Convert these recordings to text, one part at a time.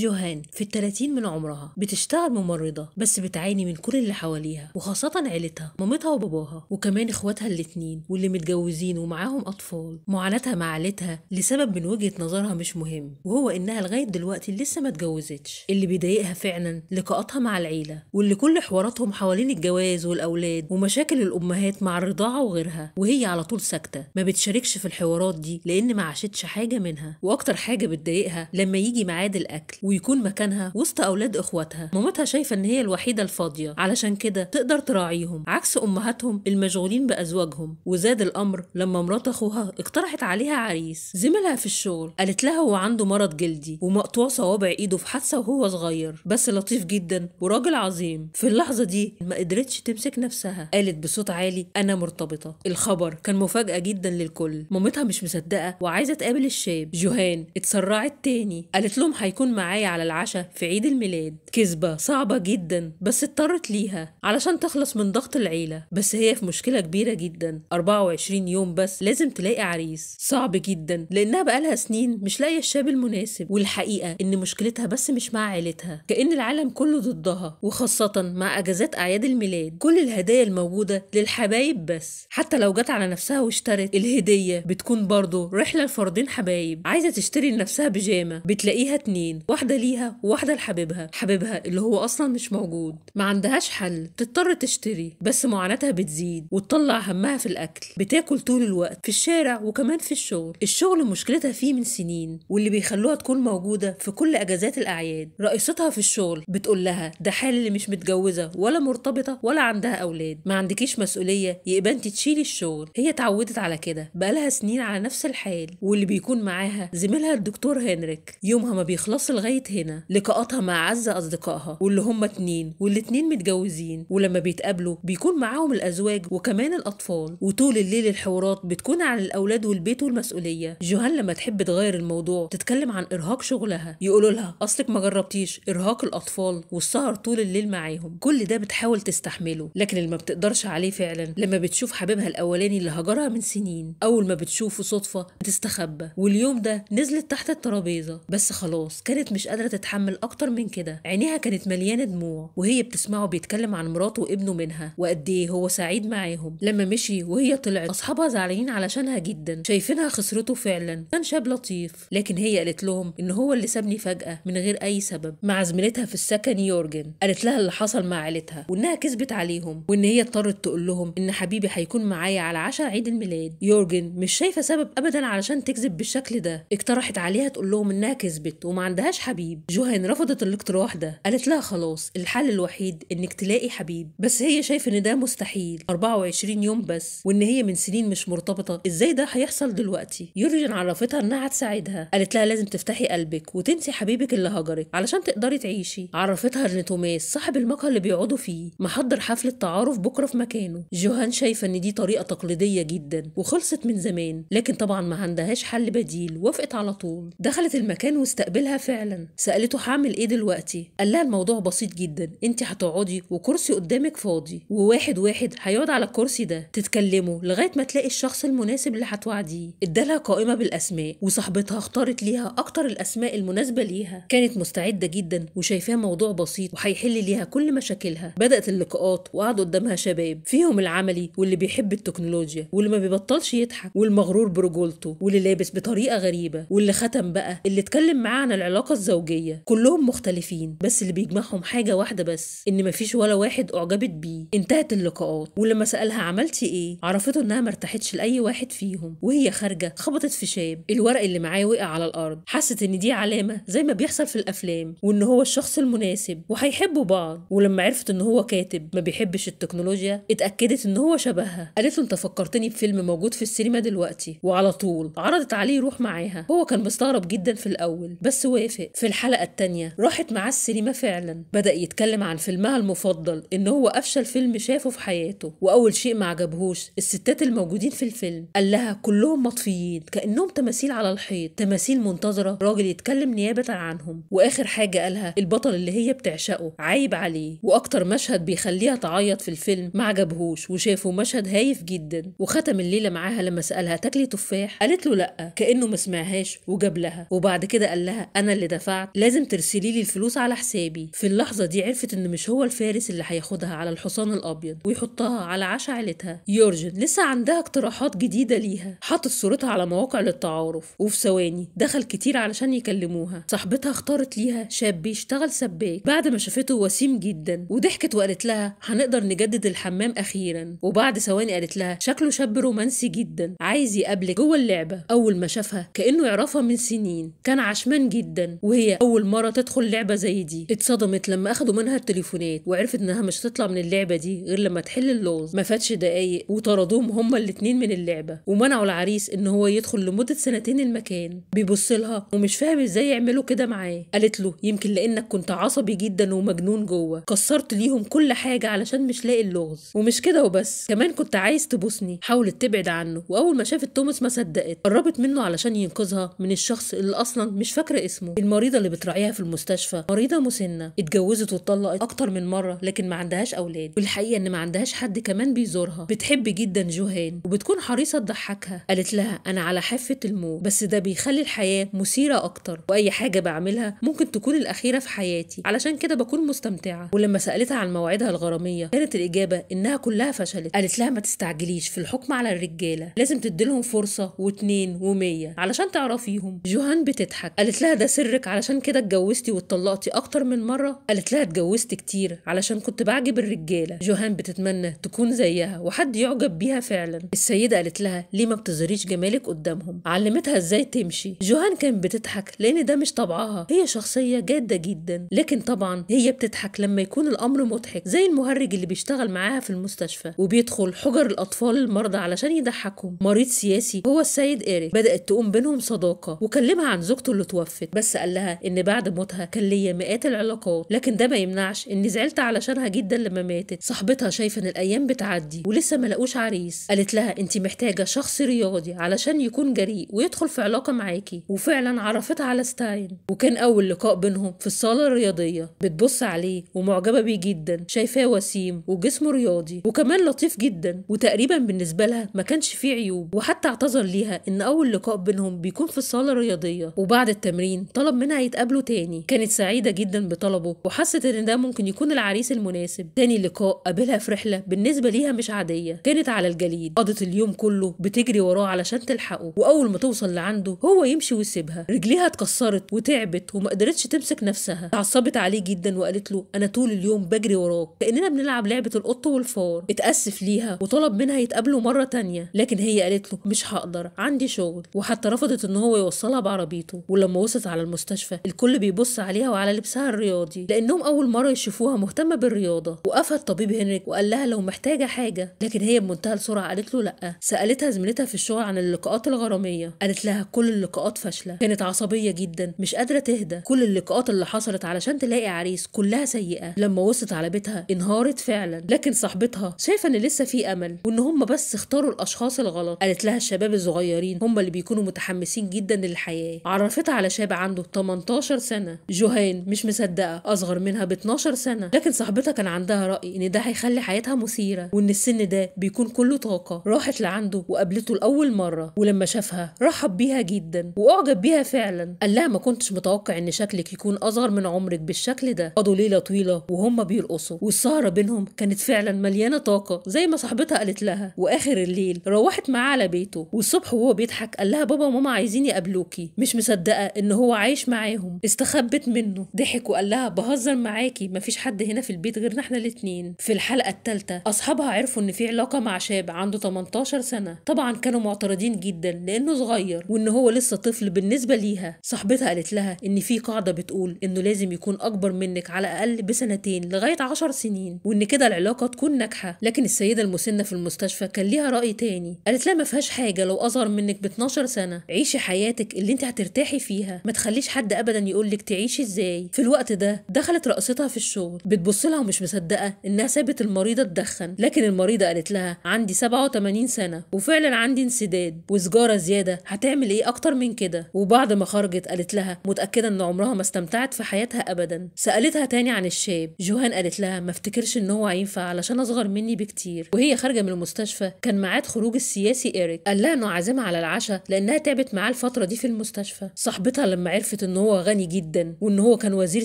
جوهان في 30 من عمرها بتشتغل ممرضة بس بتعاني من كل اللي حواليها وخاصة عيلتها مامتها وباباها وكمان اخواتها الاتنين واللي متجوزين ومعاهم أطفال معاناتها مع عيلتها لسبب من وجهة نظرها مش مهم وهو إنها لغاية دلوقتي لسه ما اتجوزتش اللي بيضايقها فعلا لقاءاتها مع العيلة واللي كل حواراتهم حوالين الجواز والأولاد ومشاكل الأمهات مع الرضاعة وغيرها وهي على طول ساكتة ما بتشاركش في الحوارات دي لأن ما عاشتش حاجة منها وأكتر حاجة بتضايقها لما يجي ميعاد الأكل ويكون مكانها وسط أولاد إخواتها مامتها شايفة إن هي الوحيدة الفاضية علشان كده تقدر تراعيهم عكس أمهاتهم المشغولين بأزواجهم وزاد الأمر لما مرات أخوها اقترحت عليها عريس زميلها في الشغل قالت لها هو عنده مرض جلدي ومقطوع صوابع إيده في حادثة وهو صغير بس لطيف جدا وراجل عظيم في اللحظة دي ما قدرتش تمسك نفسها قالت بصوت عالي أنا مرتبطة الخبر كان مفاجأة جدا للكل مامتها مش مصدقة وعايزة تقابل الشاب جوهان اتسرعت تاني قالت لهم هيكون معاه معايا على العشاء في عيد الميلاد كذبة صعبة جدا بس اضطرت ليها علشان تخلص من ضغط العيلة بس هي في مشكلة كبيرة جدا 24 يوم بس لازم تلاقي عريس صعب جدا لأنها بقالها سنين مش لاقية الشاب المناسب والحقيقة إن مشكلتها بس مش مع عيلتها كأن العالم كله ضدها وخاصة مع أجازات أعياد الميلاد كل الهدايا الموجودة للحبايب بس حتى لو جت على نفسها واشترت الهدية بتكون برضه رحلة لفردين حبايب عايزة تشتري لنفسها بيجامة بتلاقيها اتنين واحده ليها وواحده لحبيبها حبيبها اللي هو اصلا مش موجود ما عندهاش حل تضطر تشتري بس معاناتها بتزيد وتطلع همها في الاكل بتاكل طول الوقت في الشارع وكمان في الشغل الشغل مشكلتها فيه من سنين واللي بيخلوها تكون موجوده في كل اجازات الاعياد رئيستها في الشغل بتقول لها ده حال اللي مش متجوزه ولا مرتبطه ولا عندها اولاد ما عندكيش مسؤوليه يبقى انت تشيلي الشغل هي اتعودت على كده بقالها سنين على نفس الحال واللي بيكون معاها زميلها الدكتور هنريك يومها ما بيخلص الغ لغاية هنا لقاءاتها مع أعز أصدقائها واللي هما اتنين والاتنين متجوزين ولما بيتقابلوا بيكون معاهم الأزواج وكمان الأطفال وطول الليل الحوارات بتكون عن الأولاد والبيت والمسؤولية جوهان لما تحب تغير الموضوع تتكلم عن إرهاق شغلها يقولوا لها أصلك ما جربتيش إرهاق الأطفال والسهر طول الليل معاهم كل ده بتحاول تستحمله لكن اللي ما بتقدرش عليه فعلا لما بتشوف حبيبها الأولاني اللي هجرها من سنين أول ما بتشوفه صدفة بتستخبى واليوم ده نزلت تحت الترابيزة بس خلاص كانت مش قادره تتحمل اكتر من كده عينيها كانت مليانه دموع وهي بتسمعه بيتكلم عن مراته وابنه منها وقد ايه هو سعيد معاهم لما مشي وهي طلعت اصحابها زعلانين علشانها جدا شايفينها خسرته فعلا كان شاب لطيف لكن هي قالت لهم ان هو اللي سابني فجاه من غير اي سبب مع زميلتها في السكن يورجن قالت لها اللي حصل مع عيلتها وانها كذبت عليهم وان هي اضطرت تقول لهم ان حبيبي هيكون معايا على عشاء عيد الميلاد يورجن مش شايفه سبب ابدا علشان تكذب بالشكل ده اقترحت عليها تقول لهم انها كذبت وما عندهاش حبيب جوهان رفضت الاقتراح ده قالت لها خلاص الحل الوحيد انك تلاقي حبيب بس هي شايفه ان ده مستحيل 24 يوم بس وان هي من سنين مش مرتبطه ازاي ده هيحصل دلوقتي يورجن عرفتها انها هتساعدها قالت لها لازم تفتحي قلبك وتنسي حبيبك اللي هجرك علشان تقدري تعيشي عرفتها ان توماس صاحب المقهى اللي بيقعدوا فيه محضر حفله تعارف بكره في مكانه جوهان شايفه ان دي طريقه تقليديه جدا وخلصت من زمان لكن طبعا ما عندهاش حل بديل وافقت على طول دخلت المكان واستقبلها فعلا جدا سالته هعمل ايه دلوقتي قال لها الموضوع بسيط جدا انت هتقعدي وكرسي قدامك فاضي وواحد واحد هيقعد على الكرسي ده تتكلموا لغايه ما تلاقي الشخص المناسب اللي هتوعديه ادالها قائمه بالاسماء وصاحبتها اختارت ليها اكتر الاسماء المناسبه ليها كانت مستعده جدا وشايفاه موضوع بسيط وهيحل ليها كل مشاكلها بدات اللقاءات وقعدوا قدامها شباب فيهم العملي واللي بيحب التكنولوجيا واللي ما بيبطلش يضحك والمغرور برجولته واللي لابس بطريقه غريبه واللي ختم بقى اللي اتكلم معاه عن العلاقه زوجيه كلهم مختلفين بس اللي بيجمعهم حاجه واحده بس ان مفيش ولا واحد اعجبت بيه انتهت اللقاءات ولما سالها عملتي ايه عرفته انها ما ارتاحتش لاي واحد فيهم وهي خارجه خبطت في شاب الورق اللي معاه وقع على الارض حست ان دي علامه زي ما بيحصل في الافلام وان هو الشخص المناسب وهيحبوا بعض ولما عرفت ان هو كاتب ما بيحبش التكنولوجيا اتاكدت ان هو شبهها قالت له انت فكرتني بفيلم موجود في السينما دلوقتي وعلى طول عرضت عليه يروح معاها هو كان مستغرب جدا في الاول بس وافق في الحلقة التانية راحت معاه السينما فعلا بدأ يتكلم عن فيلمها المفضل إن هو أفشل فيلم شافه في حياته وأول شيء ما عجبهوش الستات الموجودين في الفيلم قال لها كلهم مطفيين كأنهم تماثيل على الحيط تماثيل منتظرة راجل يتكلم نيابة عنهم وآخر حاجة قالها البطل اللي هي بتعشقه عيب عليه وأكتر مشهد بيخليها تعيط في الفيلم ما عجبهوش وشافه مشهد هايف جدا وختم الليلة معاها لما سألها تاكلي تفاح قالت له لأ كأنه ما سمعهاش وجاب لها وبعد كده قال لها أنا اللي دفع دفعت لازم ترسلي لي الفلوس على حسابي في اللحظه دي عرفت ان مش هو الفارس اللي هياخدها على الحصان الابيض ويحطها على عشا عيلتها يورجن لسه عندها اقتراحات جديده ليها حطت صورتها على مواقع للتعارف وفي ثواني دخل كتير علشان يكلموها صاحبتها اختارت ليها شاب بيشتغل سباك بعد ما شافته وسيم جدا وضحكت وقالت لها هنقدر نجدد الحمام اخيرا وبعد ثواني قالت لها شكله شاب رومانسي جدا عايز يقابلك جوه اللعبه اول ما شافها كانه يعرفها من سنين كان عشمان جدا وهي اول مره تدخل لعبه زي دي اتصدمت لما اخدوا منها التليفونات وعرفت انها مش هتطلع من اللعبه دي غير لما تحل اللغز ما فاتش دقايق وطردوهم هما الاتنين من اللعبه ومنعوا العريس ان هو يدخل لمده سنتين المكان بيبص لها ومش فاهم ازاي يعملوا كده معاه قالت له يمكن لانك كنت عصبي جدا ومجنون جوه كسرت ليهم كل حاجه علشان مش لاقي اللغز ومش كده وبس كمان كنت عايز تبوسني حاولت تبعد عنه واول ما شافت توماس ما صدقت قربت منه علشان ينقذها من الشخص اللي اصلا مش فاكره اسمه المرة المريضه اللي بتراعيها في المستشفى مريضه مسنه اتجوزت واتطلقت اكتر من مره لكن ما عندهاش اولاد والحقيقه ان ما عندهاش حد كمان بيزورها بتحب جدا جوهان وبتكون حريصه تضحكها قالت لها انا على حافه الموت بس ده بيخلي الحياه مثيره اكتر واي حاجه بعملها ممكن تكون الاخيره في حياتي علشان كده بكون مستمتعه ولما سالتها عن مواعيدها الغراميه كانت الاجابه انها كلها فشلت قالت لها ما تستعجليش في الحكم على الرجاله لازم تديلهم فرصه واتنين ومية علشان تعرفيهم جوهان بتضحك قالت لها ده سرك علشان كده اتجوزتي واتطلقتي اكتر من مره قالت لها اتجوزت كتير علشان كنت بعجب الرجاله جوهان بتتمنى تكون زيها وحد يعجب بيها فعلا السيده قالت لها ليه ما بتظهريش جمالك قدامهم علمتها ازاي تمشي جوهان كانت بتضحك لان ده مش طبعها هي شخصيه جاده جدا لكن طبعا هي بتضحك لما يكون الامر مضحك زي المهرج اللي بيشتغل معاها في المستشفى وبيدخل حجر الاطفال المرضى علشان يضحكهم مريض سياسي هو السيد ايريك بدات تقوم بينهم صداقه وكلمها عن زوجته اللي توفت بس قال لها ان بعد موتها كان ليا مئات العلاقات لكن ده ما يمنعش اني زعلت علشانها جدا لما ماتت صاحبتها شايفه ان الايام بتعدي ولسه ما لقوش عريس قالت لها انت محتاجه شخص رياضي علشان يكون جريء ويدخل في علاقه معاكي وفعلا عرفتها على ستاين وكان اول لقاء بينهم في الصاله الرياضيه بتبص عليه ومعجبه بيه جدا شايفاه وسيم وجسمه رياضي وكمان لطيف جدا وتقريبا بالنسبه لها ما كانش فيه عيوب وحتى اعتذر ليها ان اول لقاء بينهم بيكون في الصاله الرياضيه وبعد التمرين طلب منها اننا هيتقابلوا تاني كانت سعيده جدا بطلبه وحست ان ده ممكن يكون العريس المناسب تاني لقاء قابلها في رحله بالنسبه ليها مش عاديه كانت على الجليد قضت اليوم كله بتجري وراه علشان تلحقه واول ما توصل لعنده هو يمشي ويسيبها رجليها اتكسرت وتعبت وما قدرتش تمسك نفسها اتعصبت عليه جدا وقالت له انا طول اليوم بجري وراك كاننا بنلعب لعبه القط والفار اتاسف ليها وطلب منها يتقابلوا مره تانية لكن هي قالت له مش هقدر عندي شغل وحتى رفضت ان هو يوصلها بعربيته ولما وصلت على المستشفى المستشفى الكل بيبص عليها وعلى لبسها الرياضي لانهم اول مره يشوفوها مهتمه بالرياضه وقفها الطبيب هنريك وقال لها لو محتاجه حاجه لكن هي بمنتهى السرعه قالت له لا سالتها زميلتها في الشغل عن اللقاءات الغراميه قالت لها كل اللقاءات فاشله كانت عصبيه جدا مش قادره تهدى كل اللقاءات اللي حصلت علشان تلاقي عريس كلها سيئه لما وصلت على بيتها انهارت فعلا لكن صاحبتها شايفه ان لسه في امل وان هم بس اختاروا الاشخاص الغلط قالت لها الشباب الصغيرين هم اللي بيكونوا متحمسين جدا للحياه عرفتها على شاب عنده 18 سنه جوهان مش مصدقه اصغر منها ب 12 سنه لكن صاحبتها كان عندها راي ان ده هيخلي حياتها مثيره وان السن ده بيكون كله طاقه راحت لعنده وقابلته لاول مره ولما شافها رحب بيها جدا واعجب بيها فعلا قال لها ما كنتش متوقع ان شكلك يكون اصغر من عمرك بالشكل ده قضوا ليله طويله وهم بيرقصوا والسهره بينهم كانت فعلا مليانه طاقه زي ما صاحبتها قالت لها واخر الليل روحت معاه على بيته والصبح وهو بيضحك قال لها بابا وماما عايزين يقابلوكي مش مصدقه ان هو عايش مع معاهم استخبت منه ضحك وقال لها بهزر معاكي مفيش حد هنا في البيت غيرنا احنا الاتنين في الحلقه الثالثه اصحابها عرفوا ان في علاقه مع شاب عنده 18 سنه طبعا كانوا معترضين جدا لانه صغير وان هو لسه طفل بالنسبه ليها صاحبتها قالت لها ان في قاعده بتقول انه لازم يكون اكبر منك على الاقل بسنتين لغايه 10 سنين وان كده العلاقه تكون ناجحه لكن السيده المسنه في المستشفى كان ليها راي تاني قالت لها ما فيهاش حاجه لو اصغر منك ب 12 سنه عيشي حياتك اللي انت هترتاحي فيها ما تخليش حد ابدا يقول لك تعيشي ازاي في الوقت ده دخلت رقصتها في الشغل بتبص لها ومش مصدقه انها سابت المريضه تدخن لكن المريضه قالت لها عندي 87 سنه وفعلا عندي انسداد وسجاره زياده هتعمل ايه اكتر من كده وبعد ما خرجت قالت لها متاكده ان عمرها ما استمتعت في حياتها ابدا سالتها تاني عن الشاب جوهان قالت لها ما افتكرش ان هو هينفع علشان اصغر مني بكتير وهي خارجه من المستشفى كان ميعاد خروج السياسي ايريك قال لها انه عازمها على العشاء لانها تعبت معاه الفتره دي في المستشفى صاحبتها لما عرفت ان هو غني جدا وان هو كان وزير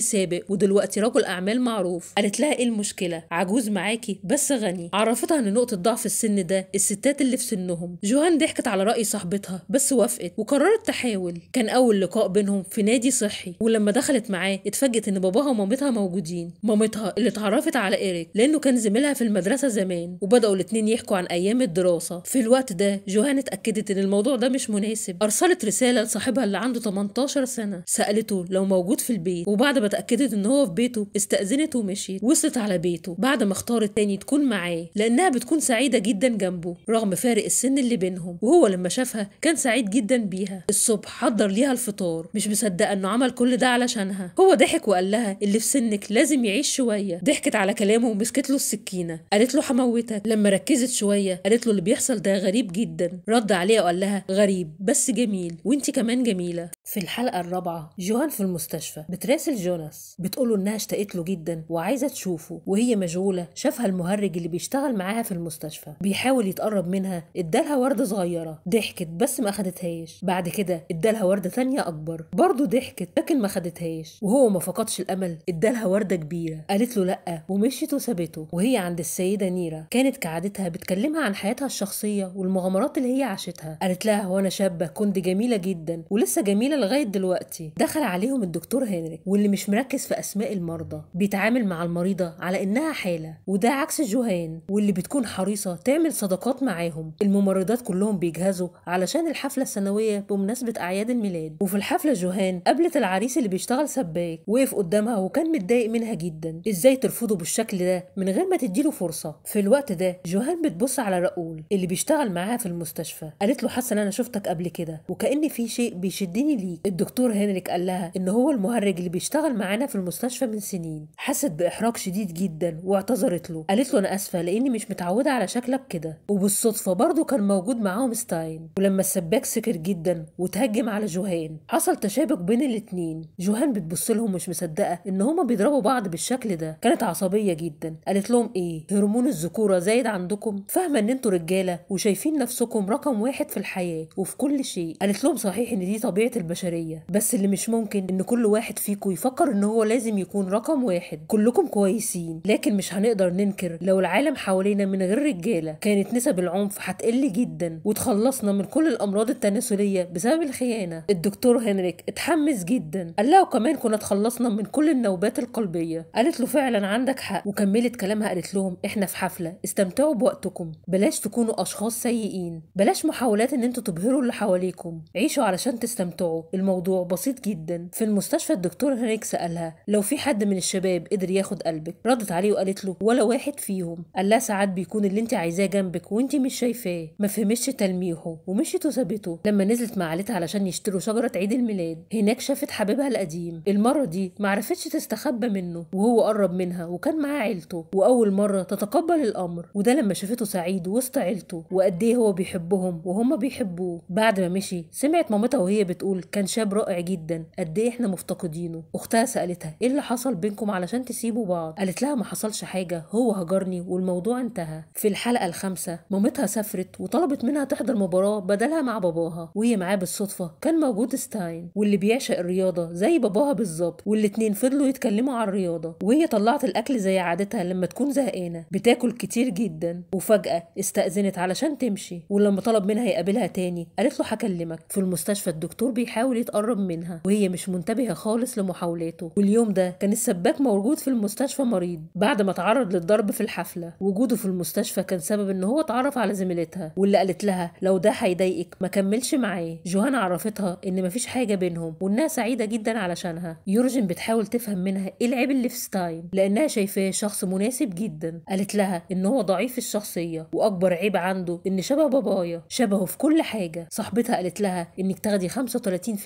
سابق ودلوقتي رجل اعمال معروف قالت لها ايه المشكله عجوز معاكي بس غني عرفتها ان نقطه ضعف السن ده الستات اللي في سنهم جوهان ضحكت على راي صاحبتها بس وافقت وقررت تحاول كان اول لقاء بينهم في نادي صحي ولما دخلت معاه اتفاجئت ان باباها ومامتها موجودين مامتها اللي اتعرفت على ايريك لانه كان زميلها في المدرسه زمان وبداوا الاتنين يحكوا عن ايام الدراسه في الوقت ده جوهان اتاكدت ان الموضوع ده مش مناسب ارسلت رساله لصاحبها اللي عنده 18 سنه سالته لو موجود في البيت وبعد ما اتاكدت ان هو في بيته استاذنت ومشيت وصلت على بيته بعد ما اختارت تاني تكون معاه لانها بتكون سعيده جدا جنبه رغم فارق السن اللي بينهم وهو لما شافها كان سعيد جدا بيها الصبح حضر ليها الفطار مش مصدقه انه عمل كل ده علشانها هو ضحك وقال لها اللي في سنك لازم يعيش شويه ضحكت على كلامه ومسكت له السكينه قالت له هموتك لما ركزت شويه قالت له اللي بيحصل ده غريب جدا رد عليها وقال لها غريب بس جميل وانت كمان جميله في الحلقه الرابعه جوهان في المستشفى بتراسل جوناس بتقوله إنها اشتقت له جدا وعايزة تشوفه وهي مشغولة شافها المهرج اللي بيشتغل معاها في المستشفى بيحاول يتقرب منها ادالها وردة صغيرة ضحكت بس ما خدتهاش بعد كده ادالها وردة ثانيه أكبر برضه ضحكت لكن ما خدتهاش وهو ما فقدش الأمل ادالها وردة كبيرة قالت له لأ ومشيت وسابته وهي عند السيدة نيرة كانت كعادتها بتكلمها عن حياتها الشخصية والمغامرات اللي هي عاشتها قالت لها وأنا شابة كنت جميلة جدا ولسه جميلة لغاية دلوقتي دخل عليهم الدكتور هنري واللي مش مركز في اسماء المرضى بيتعامل مع المريضه على انها حاله وده عكس جوهان واللي بتكون حريصه تعمل صداقات معاهم الممرضات كلهم بيجهزوا علشان الحفله السنويه بمناسبه اعياد الميلاد وفي الحفله جوهان قابلت العريس اللي بيشتغل سباك وقف قدامها وكان متضايق منها جدا ازاي ترفضه بالشكل ده من غير ما تديله فرصه في الوقت ده جوهان بتبص على راؤول اللي بيشتغل معاها في المستشفى قالت له حاسه ان انا شفتك قبل كده وكان في شيء بيشدني ليك الدكتور هنري ذلك قال لها إن هو المهرج اللي بيشتغل معانا في المستشفى من سنين حست بإحراج شديد جدا واعتذرت له قالت له أنا آسفة لأني مش متعودة على شكلك كده وبالصدفة برضه كان موجود معاهم ستاين ولما السباك سكر جدا وتهجم على جوهان حصل تشابك بين الاتنين جوهان بتبص لهم مش مصدقة إن هما بيضربوا بعض بالشكل ده كانت عصبية جدا قالت لهم إيه هرمون الذكورة زايد عندكم فاهمة إن أنتوا رجالة وشايفين نفسكم رقم واحد في الحياة وفي كل شيء قالت لهم صحيح إن دي طبيعة البشرية بس اللي مش ممكن ان كل واحد فيكم يفكر ان هو لازم يكون رقم واحد كلكم كويسين لكن مش هنقدر ننكر لو العالم حوالينا من غير رجاله كانت نسب العنف هتقل جدا وتخلصنا من كل الامراض التناسليه بسبب الخيانه الدكتور هنريك اتحمس جدا قال لها وكمان كنا اتخلصنا من كل النوبات القلبيه قالت له فعلا عندك حق وكملت كلامها قالت لهم احنا في حفله استمتعوا بوقتكم بلاش تكونوا اشخاص سيئين بلاش محاولات ان انتوا تبهروا اللي حواليكم عيشوا علشان تستمتعوا الموضوع بسيط جدا في المستشفى الدكتور هنريك سألها لو في حد من الشباب قدر ياخد قلبك ردت عليه وقالت له ولا واحد فيهم قال لها ساعات بيكون اللي انت عايزاه جنبك وانت مش شايفاه ما فهمتش تلميحه ومشيت وسابته لما نزلت مع عيلتها علشان يشتروا شجرة عيد الميلاد هناك شافت حبيبها القديم المرة دي ما عرفتش تستخبى منه وهو قرب منها وكان معاه عيلته وأول مرة تتقبل الأمر وده لما شافته سعيد وسط عيلته وقد إيه هو بيحبهم وهم بيحبوه بعد ما مشي سمعت مامتها وهي بتقول كان شاب رائع جدا قد ايه احنا مفتقدينه اختها سالتها ايه اللي حصل بينكم علشان تسيبوا بعض قالت لها ما حصلش حاجه هو هجرني والموضوع انتهى في الحلقه الخامسه مامتها سافرت وطلبت منها تحضر مباراه بدلها مع باباها وهي معاه بالصدفه كان موجود ستاين واللي بيعشق الرياضه زي باباها بالظبط والاتنين فضلوا يتكلموا على الرياضه وهي طلعت الاكل زي عادتها لما تكون زهقانه بتاكل كتير جدا وفجاه استاذنت علشان تمشي ولما طلب منها يقابلها تاني قالت له هكلمك في المستشفى الدكتور بيحاول يتقرب منها وهي مش منتبهة خالص لمحاولاته واليوم ده كان السباك موجود في المستشفى مريض بعد ما تعرض للضرب في الحفلة وجوده في المستشفى كان سبب ان هو اتعرف على زميلتها واللي قالت لها لو ده هيضايقك ما كملش معاه جوهانا عرفتها ان مفيش حاجة بينهم وانها سعيدة جدا علشانها يورجن بتحاول تفهم منها ايه العيب اللي في ستاين لانها شايفاه شخص مناسب جدا قالت لها ان هو ضعيف الشخصية واكبر عيب عنده ان شبه بابايا شبهه في كل حاجة صاحبتها قالت لها انك تاخدي 35%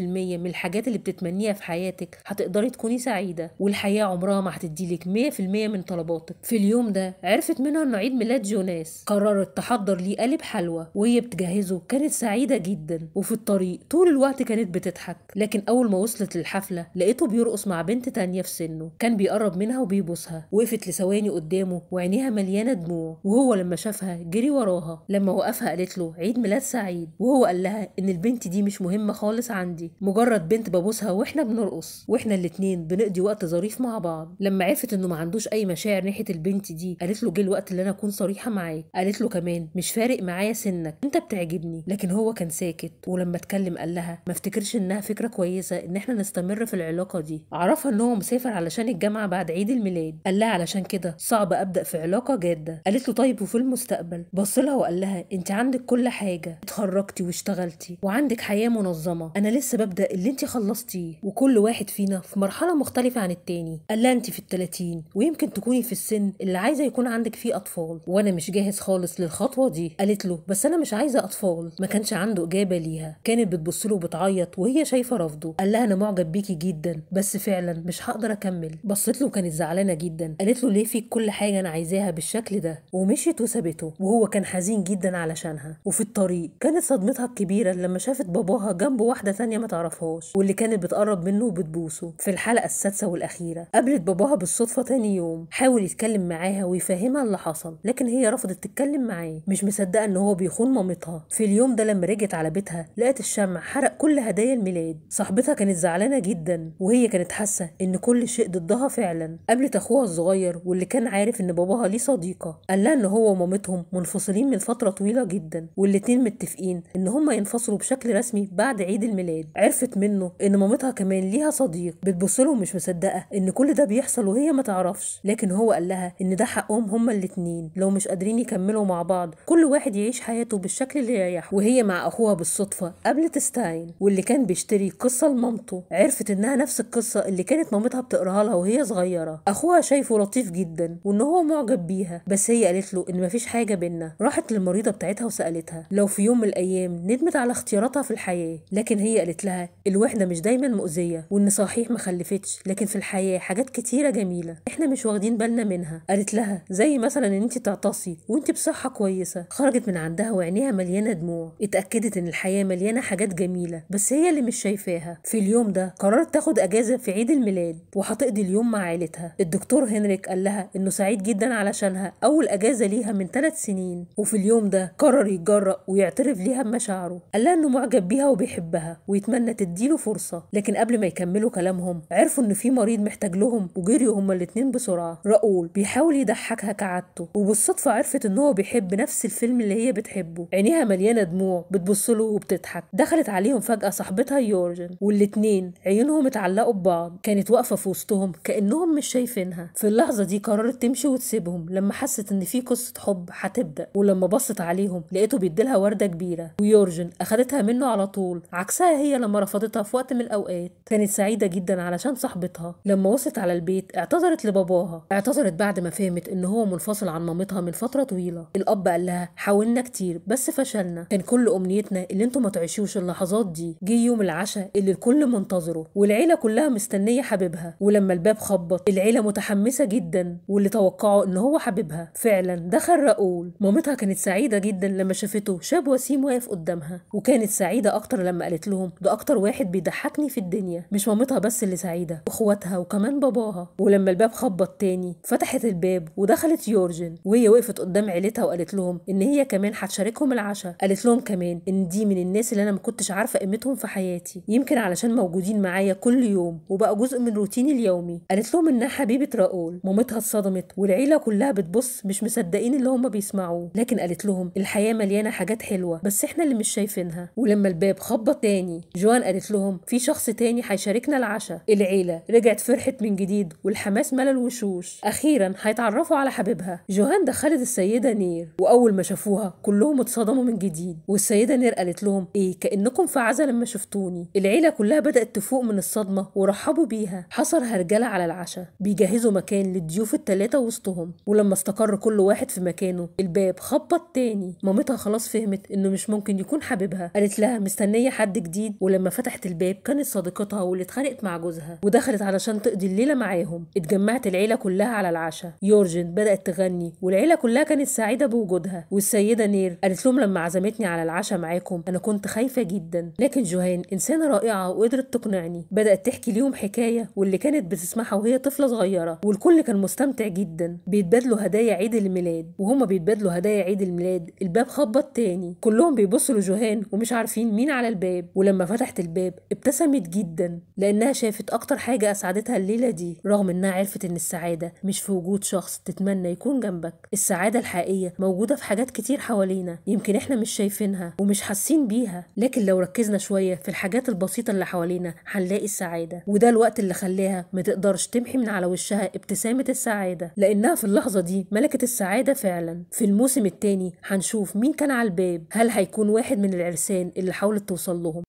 من الحاجات الحاجات اللي بتتمنيها في حياتك هتقدري تكوني سعيده والحياه عمرها ما هتديلك 100% من طلباتك في اليوم ده عرفت منها انه عيد ميلاد جوناس قررت تحضر ليه قالب حلوى وهي بتجهزه كانت سعيده جدا وفي الطريق طول الوقت كانت بتضحك لكن اول ما وصلت للحفله لقيته بيرقص مع بنت تانية في سنه كان بيقرب منها وبيبوسها وقفت لثواني قدامه وعينيها مليانه دموع وهو لما شافها جري وراها لما وقفها قالت له عيد ميلاد سعيد وهو قال لها ان البنت دي مش مهمه خالص عندي مجرد بنت ببوسها واحنا بنرقص واحنا الاتنين بنقضي وقت ظريف مع بعض لما عرفت انه ما عندوش اي مشاعر ناحيه البنت دي قالت له جه الوقت اللي انا اكون صريحه معاك قالت له كمان مش فارق معايا سنك انت بتعجبني لكن هو كان ساكت ولما اتكلم قال لها ما افتكرش انها فكره كويسه ان احنا نستمر في العلاقه دي عرفها ان هو مسافر علشان الجامعه بعد عيد الميلاد قال لها علشان كده صعب ابدا في علاقه جاده قالت له طيب وفي المستقبل بص لها وقال لها انت عندك كل حاجه اتخرجتي واشتغلتي وعندك حياه منظمه انا لسه ببدا اللي انت خ... خلصتي وكل واحد فينا في مرحله مختلفه عن التاني قال لها انت في التلاتين ويمكن تكوني في السن اللي عايزه يكون عندك فيه اطفال وانا مش جاهز خالص للخطوه دي قالت له بس انا مش عايزه اطفال ما كانش عنده اجابه ليها كانت بتبص له وبتعيط وهي شايفه رفضه قال لها انا معجب بيكي جدا بس فعلا مش هقدر اكمل بصت له كانت زعلانه جدا قالت له ليه فيك كل حاجه انا عايزاها بالشكل ده ومشيت وسابته وهو كان حزين جدا علشانها وفي الطريق كانت صدمتها الكبيره لما شافت باباها جنب واحده ثانيه ما تعرفهاش واللي واللي كانت بتقرب منه وبتبوسه في الحلقة السادسة والأخيرة قابلت باباها بالصدفة تاني يوم حاول يتكلم معاها ويفهمها اللي حصل لكن هي رفضت تتكلم معاه مش مصدقة إن هو بيخون مامتها في اليوم ده لما رجعت على بيتها لقت الشمع حرق كل هدايا الميلاد صاحبتها كانت زعلانة جدا وهي كانت حاسة إن كل شيء ضدها فعلا قابلت أخوها الصغير واللي كان عارف إن باباها ليه صديقة قال لها إن هو ومامتهم منفصلين من فترة طويلة جدا والاتنين متفقين إن هما ينفصلوا بشكل رسمي بعد عيد الميلاد عرفت منه ان مامتها كمان ليها صديق بتبص له ومش مصدقه ان كل ده بيحصل وهي ما تعرفش لكن هو قال لها ان ده حقهم هما الاتنين لو مش قادرين يكملوا مع بعض كل واحد يعيش حياته بالشكل اللي يريحه وهي مع اخوها بالصدفه قابلت ستاين واللي كان بيشتري قصه لمامته عرفت انها نفس القصه اللي كانت مامتها بتقراها لها وهي صغيره اخوها شايفه لطيف جدا وان هو معجب بيها بس هي قالت له ان مفيش حاجه بينا راحت للمريضه بتاعتها وسالتها لو في يوم من الايام ندمت على اختياراتها في الحياه لكن هي قالت لها الوحده مش دايما مؤذية وإن صحيح ما خلفتش لكن في الحياة حاجات كتيرة جميلة إحنا مش واخدين بالنا منها قالت لها زي مثلا إن أنت تعطسي وأنت بصحة كويسة خرجت من عندها وعينيها مليانة دموع اتأكدت إن الحياة مليانة حاجات جميلة بس هي اللي مش شايفاها في اليوم ده قررت تاخد أجازة في عيد الميلاد وهتقضي اليوم مع عيلتها الدكتور هنريك قال لها إنه سعيد جدا علشانها أول أجازة ليها من ثلاث سنين وفي اليوم ده قرر يتجرأ ويعترف ليها بمشاعره قال لها إنه معجب بيها وبيحبها ويتمنى تديله فرصة فرصة لكن قبل ما يكملوا كلامهم عرفوا إن في مريض محتاج لهم وجريوا هما الاتنين بسرعة راؤول بيحاول يضحكها كعادته وبالصدفة عرفت إن هو بيحب نفس الفيلم اللي هي بتحبه عينيها مليانة دموع بتبص له وبتضحك دخلت عليهم فجأة صاحبتها يورجن والاتنين عيونهم اتعلقوا ببعض كانت واقفة في وسطهم كأنهم مش شايفينها في اللحظة دي قررت تمشي وتسيبهم لما حست إن في قصة حب هتبدأ ولما بصت عليهم لقيته بيديلها وردة كبيرة ويورجن أخدتها منه على طول عكسها هي لما رفضتها في وقت من الأوقات كانت سعيدة جدا علشان صاحبتها لما وصلت على البيت اعتذرت لباباها اعتذرت بعد ما فهمت إن هو منفصل عن مامتها من فترة طويلة الأب قال لها حاولنا كتير بس فشلنا كان كل أمنيتنا ان انتم ما تعيشوش اللحظات دي جه يوم العشاء اللي الكل منتظره والعيلة كلها مستنية حبيبها ولما الباب خبط العيلة متحمسة جدا واللي توقعوا إن هو حبيبها فعلا دخل راؤول مامتها كانت سعيدة جدا لما شافته شاب وسيم واقف قدامها وكانت سعيدة أكتر لما قالت لهم ده أكتر واحد بيدعم بتضحكني في الدنيا مش مامتها بس اللي سعيده اخواتها وكمان باباها ولما الباب خبط تاني فتحت الباب ودخلت يورجن وهي وقفت قدام عيلتها وقالت لهم ان هي كمان هتشاركهم العشاء قالت لهم كمان ان دي من الناس اللي انا ما كنتش عارفه قيمتهم في حياتي يمكن علشان موجودين معايا كل يوم وبقوا جزء من روتيني اليومي قالت لهم انها حبيبه راؤول مامتها اتصدمت والعيله كلها بتبص مش مصدقين اللي هم بيسمعوه لكن قالت لهم الحياه مليانه حاجات حلوه بس احنا اللي مش شايفينها ولما الباب خبط تاني جوان قالت لهم في شخص تاني هيشاركنا العشاء العيلة رجعت فرحت من جديد والحماس ملا الوشوش أخيرا هيتعرفوا على حبيبها جوهان دخلت السيدة نير وأول ما شافوها كلهم اتصدموا من جديد والسيدة نير قالت لهم إيه كأنكم في عزا لما شفتوني العيلة كلها بدأت تفوق من الصدمة ورحبوا بيها حصل هرجلة على العشاء بيجهزوا مكان للضيوف التلاتة وسطهم ولما استقر كل واحد في مكانه الباب خبط تاني مامتها خلاص فهمت إنه مش ممكن يكون حبيبها قالت لها مستنية حد جديد ولما فتحت الباب الباب كانت صديقتها واللي اتخانقت مع جوزها ودخلت علشان تقضي الليله معاهم اتجمعت العيله كلها على العشاء يورجن بدات تغني والعيله كلها كانت سعيده بوجودها والسيده نير قالت لهم لما عزمتني على العشاء معاكم انا كنت خايفه جدا لكن جوهان انسانه رائعه وقدرت تقنعني بدات تحكي ليهم حكايه واللي كانت بتسمعها وهي طفله صغيره والكل كان مستمتع جدا بيتبادلوا هدايا عيد الميلاد وهما بيتبادلوا هدايا عيد الميلاد الباب خبط تاني كلهم بيبصوا لجوهان ومش عارفين مين على الباب ولما فتحت الباب ابتسمت جدا لأنها شافت أكتر حاجة أسعدتها الليلة دي رغم إنها عرفت إن السعادة مش في وجود شخص تتمنى يكون جنبك السعادة الحقيقية موجودة في حاجات كتير حوالينا يمكن إحنا مش شايفينها ومش حاسين بيها لكن لو ركزنا شوية في الحاجات البسيطة اللي حوالينا هنلاقي السعادة وده الوقت اللي خلاها ما تقدرش تمحي من على وشها ابتسامة السعادة لأنها في اللحظة دي ملكة السعادة فعلا في الموسم التاني هنشوف مين كان على الباب هل هيكون واحد من العرسان اللي حاولت توصل لهم